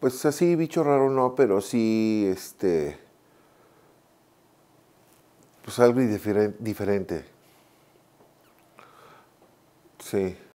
Pues así, bicho raro no, pero sí, este, pues algo diferente. Sí.